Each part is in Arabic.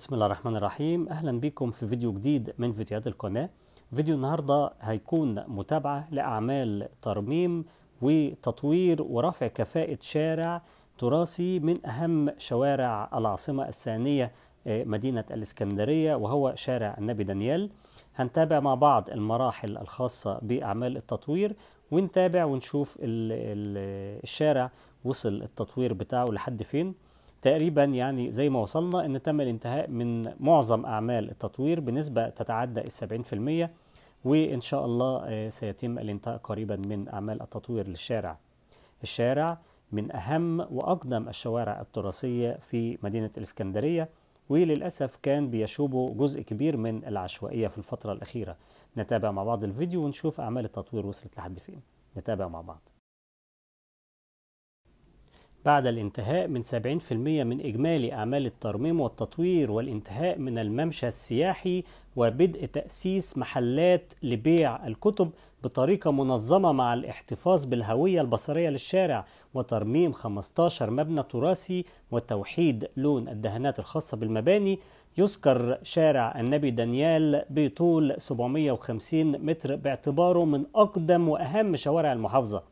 بسم الله الرحمن الرحيم اهلا بكم في فيديو جديد من فيديوهات القناه فيديو النهارده هيكون متابعه لاعمال ترميم وتطوير ورفع كفاءه شارع تراثي من اهم شوارع العاصمه الثانيه آه، مدينه الاسكندريه وهو شارع النبي دانيال هنتابع مع بعض المراحل الخاصه باعمال التطوير ونتابع ونشوف الشارع وصل التطوير بتاعه لحد فين تقريبا يعني زي ما وصلنا ان تم الانتهاء من معظم اعمال التطوير بنسبه تتعدى ال 70% وان شاء الله آه، سيتم الانتهاء قريبا من اعمال التطوير للشارع. الشارع من اهم واقدم الشوارع التراثيه في مدينه الاسكندريه وللاسف كان بيشوبه جزء كبير من العشوائيه في الفتره الاخيره. نتابع مع بعض الفيديو ونشوف اعمال التطوير وصلت لحد فين. نتابع مع بعض. بعد الانتهاء من 70% من إجمالي أعمال الترميم والتطوير والانتهاء من الممشى السياحي وبدء تأسيس محلات لبيع الكتب بطريقة منظمة مع الاحتفاظ بالهوية البصرية للشارع وترميم 15 مبنى تراثي وتوحيد لون الدهانات الخاصة بالمباني يذكر شارع النبي دانيال بطول 750 متر باعتباره من أقدم وأهم شوارع المحافظة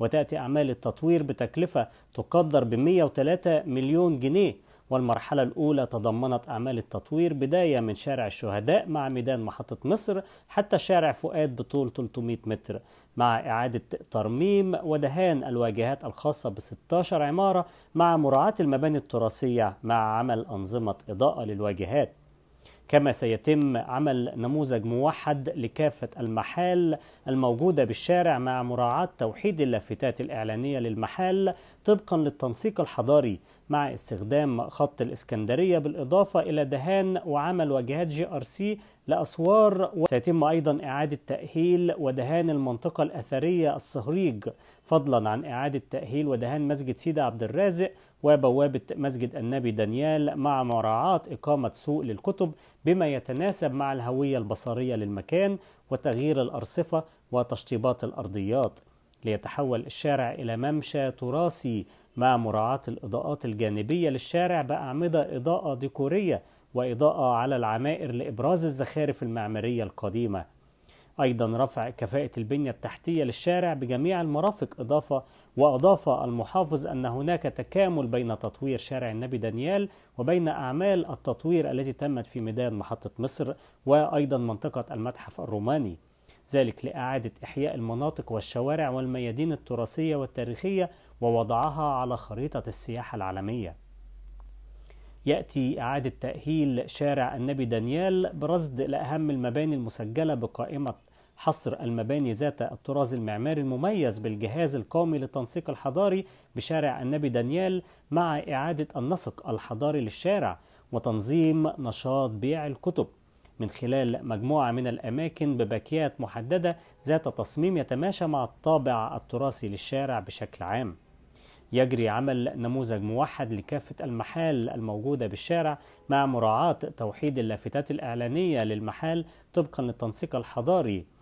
وتأتي أعمال التطوير بتكلفة تقدر ب 103 مليون جنيه والمرحلة الأولى تضمنت أعمال التطوير بداية من شارع الشهداء مع ميدان محطة مصر حتى شارع فؤاد بطول 300 متر مع إعادة ترميم ودهان الواجهات الخاصة ب 16 عمارة مع مراعاة المباني التراثية مع عمل أنظمة إضاءة للواجهات كما سيتم عمل نموذج موحد لكافة المحال الموجودة بالشارع مع مراعاة توحيد اللافتات الإعلانية للمحال طبقا للتنسيق الحضاري مع استخدام خط الإسكندرية بالإضافة إلى دهان وعمل واجهات جي آر سي لأسوار وسيتم أيضا إعادة تأهيل ودهان المنطقة الأثرية الصهريج فضلا عن إعادة تأهيل ودهان مسجد سيدة عبد الرازق وبوابة مسجد النبي دانيال مع مراعاة إقامة سوق للكتب بما يتناسب مع الهوية البصرية للمكان وتغيير الأرصفة وتشطيبات الأرضيات ليتحول الشارع إلى ممشى تراثي مع مراعاة الإضاءات الجانبية للشارع بأعمدة إضاءة ديكورية وإضاءة على العمائر لإبراز الزخارف المعمارية القديمة أيضا رفع كفاءة البنية التحتية للشارع بجميع المرافق إضافة وأضاف المحافظ أن هناك تكامل بين تطوير شارع النبي دانيال وبين أعمال التطوير التي تمت في ميدان محطة مصر وأيضا منطقة المتحف الروماني ذلك لإعادة إحياء المناطق والشوارع والميادين التراثية والتاريخية ووضعها على خريطة السياحة العالمية. يأتي إعادة تأهيل شارع النبي دانيال برصد لأهم المباني المسجلة بقائمة حصر المباني ذات الطراز المعماري المميز بالجهاز القومي للتنسيق الحضاري بشارع النبي دانيال مع إعادة النسق الحضاري للشارع وتنظيم نشاط بيع الكتب من خلال مجموعة من الأماكن بباكيات محددة ذات تصميم يتماشى مع الطابع التراثي للشارع بشكل عام. يجري عمل نموذج موحد لكافة المحال الموجودة بالشارع مع مراعاة توحيد اللافتات الإعلانية للمحال طبقا للتنسيق الحضاري